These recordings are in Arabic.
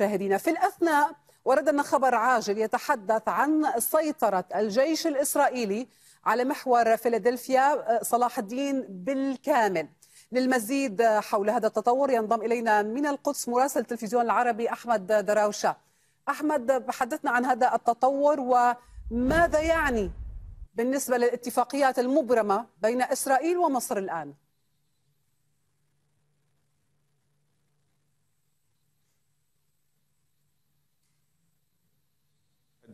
مشاهدينا في الأثناء وردنا خبر عاجل يتحدث عن سيطرة الجيش الإسرائيلي على محور فيلادلفيا صلاح الدين بالكامل للمزيد حول هذا التطور ينضم إلينا من القدس مراسل التلفزيون العربي أحمد دراوشة أحمد حدثنا عن هذا التطور وماذا يعني بالنسبة للاتفاقيات المبرمة بين إسرائيل ومصر الآن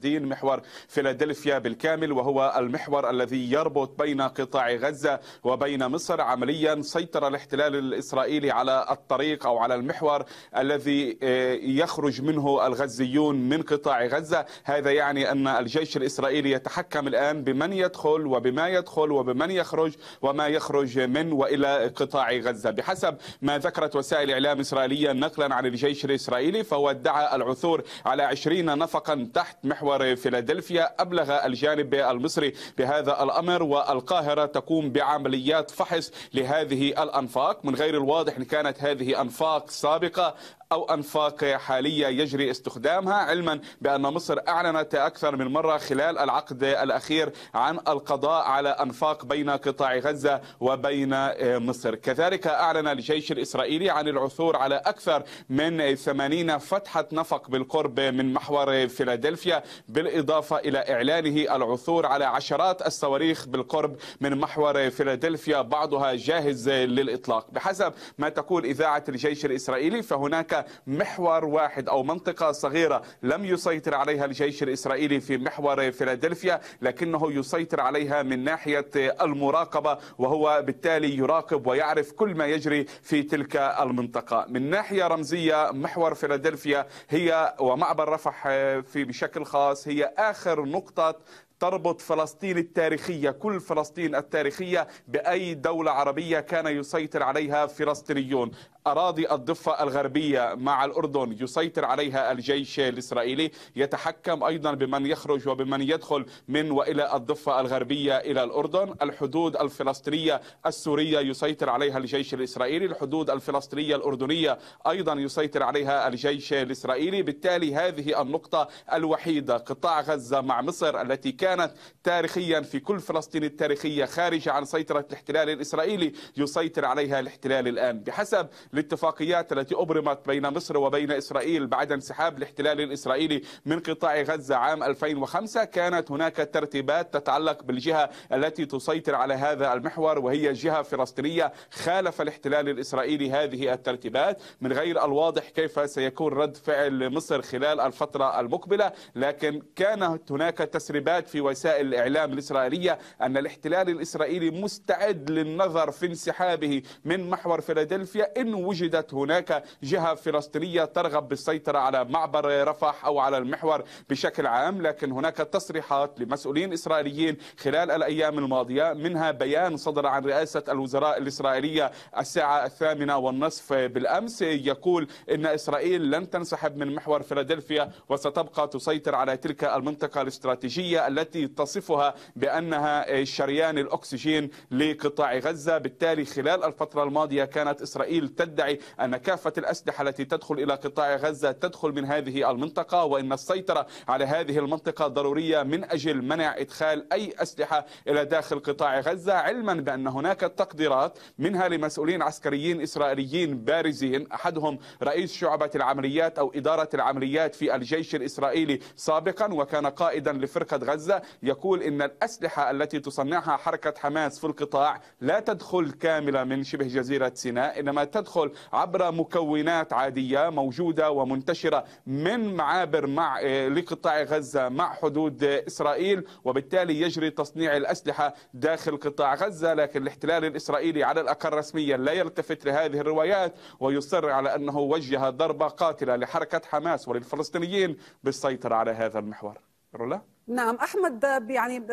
الدين محور فيلادلفيا بالكامل وهو المحور الذي يربط بين قطاع غزة وبين مصر عمليا سيطر الاحتلال الإسرائيلي على الطريق أو على المحور الذي آه، يخرج منه الغزيون من قطاع غزة هذا يعني أن الجيش الإسرائيلي يتحكم الآن بمن يدخل وبما يدخل وبمن يخرج وما يخرج من وإلى قطاع غزة بحسب ما ذكرت وسائل إعلام إسرائيلية نقلا عن الجيش الإسرائيلي فهو ادعى العثور على 20 نفقا تحت محور محور فيلادلفيا أبلغ الجانب المصري بهذا الأمر والقاهرة تقوم بعمليات فحص لهذه الأنفاق من غير الواضح إن كانت هذه أنفاق سابقة أو أنفاق حالية يجري استخدامها علما بأن مصر أعلنت أكثر من مرة خلال العقد الأخير عن القضاء على أنفاق بين قطاع غزة وبين آه، مصر كذلك أعلن الجيش الإسرائيلي عن العثور على أكثر من 80 فتحة نفق بالقرب من محور فيلادلفيا بالإضافة إلى إعلانه العثور على عشرات الصواريخ بالقرب من محور فيلادلفيا بعضها جاهز للإطلاق بحسب ما تقول إذاعة الجيش الإسرائيلي فهناك محور واحد أو منطقة صغيرة لم يسيطر عليها الجيش الإسرائيلي في محور فيلادلفيا لكنه يسيطر عليها من ناحية المراقبة وهو بالتالي يراقب ويعرف كل ما يجري في تلك المنطقة من ناحية رمزية محور فيلادلفيا هي ومعبر رفح في بشكل خاص هي آخر نقطة تربط فلسطين التاريخية كل فلسطين التاريخية بأي دولة عربية كان يسيطر عليها فلسطينيون أراضي الضفة الغربية مع الأردن يسيطر عليها الجيش الإسرائيلي يتحكم أيضا بمن يخرج وبمن يدخل من وإلى الضفة الغربية إلى الأردن الحدود الفلسطينية السورية يسيطر عليها الجيش الإسرائيلي الحدود الفلسطينية الأردنية أيضا يسيطر عليها الجيش الإسرائيلي بالتالي هذه النقطة الوحيدة قطاع غزة مع مصر التي كان كانت تاريخيا في كل فلسطين التاريخية خارجة عن سيطرة الاحتلال الإسرائيلي يسيطر عليها الاحتلال الآن بحسب الاتفاقيات التي أبرمت بين مصر وبين إسرائيل بعد انسحاب الاحتلال الإسرائيلي من قطاع غزة عام 2005 كانت هناك ترتيبات تتعلق بالجهة التي تسيطر على هذا المحور وهي جهة فلسطينية خالف الاحتلال الإسرائيلي هذه الترتيبات من غير الواضح كيف سيكون رد فعل مصر خلال الفترة المقبلة لكن كانت هناك تسريبات في وسائل الإعلام الإسرائيلية أن الاحتلال الإسرائيلي مستعد للنظر في انسحابه من محور فيلادلفيا إن وجدت هناك جهة فلسطينية ترغب بالسيطرة على معبر رفح أو على المحور بشكل عام لكن هناك تصريحات لمسؤولين إسرائيليين خلال الأيام الماضية منها بيان صدر عن رئاسة الوزراء الإسرائيلية الساعة الثامنة والنصف بالأمس يقول إن إسرائيل لن تنسحب من محور فيلادلفيا وستبقى تسيطر على تلك المنطقة الاستراتيجية التي التي تصفها بأنها شريان الأكسجين لقطاع غزة بالتالي خلال الفترة الماضية كانت إسرائيل تدعي أن كافة الأسلحة التي تدخل إلى قطاع غزة تدخل من هذه المنطقة وإن السيطرة على هذه المنطقة ضرورية من أجل منع إدخال أي أسلحة إلى داخل قطاع غزة علما بأن هناك تقديرات منها لمسؤولين عسكريين إسرائيليين بارزين أحدهم رئيس شعبة العمليات أو إدارة العمليات في الجيش الإسرائيلي سابقا وكان قائدا لفرقة غزة يقول إن الأسلحة التي تصنعها حركة حماس في القطاع لا تدخل كاملة من شبه جزيرة سيناء إنما تدخل عبر مكونات عادية موجودة ومنتشرة من معابر مع آه، لقطاع غزة مع حدود إسرائيل وبالتالي يجري تصنيع الأسلحة داخل قطاع غزة لكن الاحتلال الإسرائيلي على الأقل رسميا لا يلتفت لهذه الروايات ويصر على أنه وجه ضربة قاتلة لحركة حماس وللفلسطينيين بالسيطرة على هذا المحور رولا نعم احمد يعني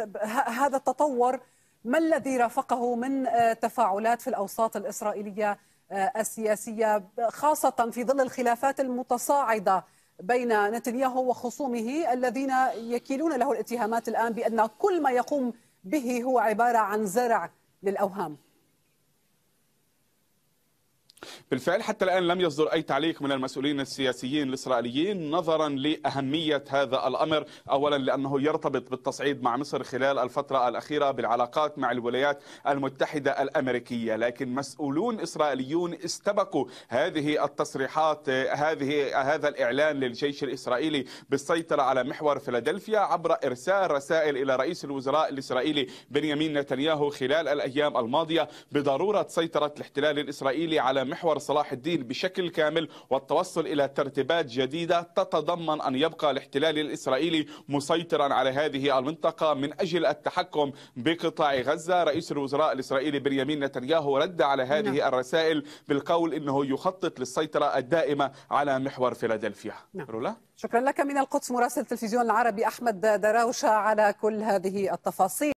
هذا التطور ما الذي رافقه من آه، تفاعلات في الاوساط الاسرائيليه آه، السياسيه خاصه في ظل الخلافات المتصاعده بين نتنياهو وخصومه الذين يكيلون له الاتهامات الان بان كل ما يقوم به هو عباره عن زرع للاوهام بالفعل حتى الآن لم يصدر أي تعليق من المسؤولين السياسيين الإسرائيليين نظرا لأهمية هذا الأمر أولا لأنه يرتبط بالتصعيد مع مصر خلال الفترة الأخيرة بالعلاقات مع الولايات المتحدة الأمريكية لكن مسؤولون إسرائيليون استبقوا هذه التصريحات هذه هذا الإعلان للجيش الإسرائيلي بالسيطرة على محور فيلادلفيا عبر إرسال رسائل إلى رئيس الوزراء الإسرائيلي بنيامين نتنياهو خلال الأيام الماضية بضرورة سيطرة الاحتلال الإسرائيلي على محور صلاح الدين بشكل كامل والتوصل إلى ترتيبات جديدة تتضمن أن يبقى الاحتلال الإسرائيلي مسيطرا على هذه المنطقة من أجل التحكم بقطاع غزة رئيس الوزراء الإسرائيلي بنيامين نتنياهو رد على هذه نعم. الرسائل بالقول أنه يخطط للسيطرة الدائمة على محور فيلادلفيا نعم. رولا شكرا لك من القدس مراسل التلفزيون العربي أحمد دراوشة على كل هذه التفاصيل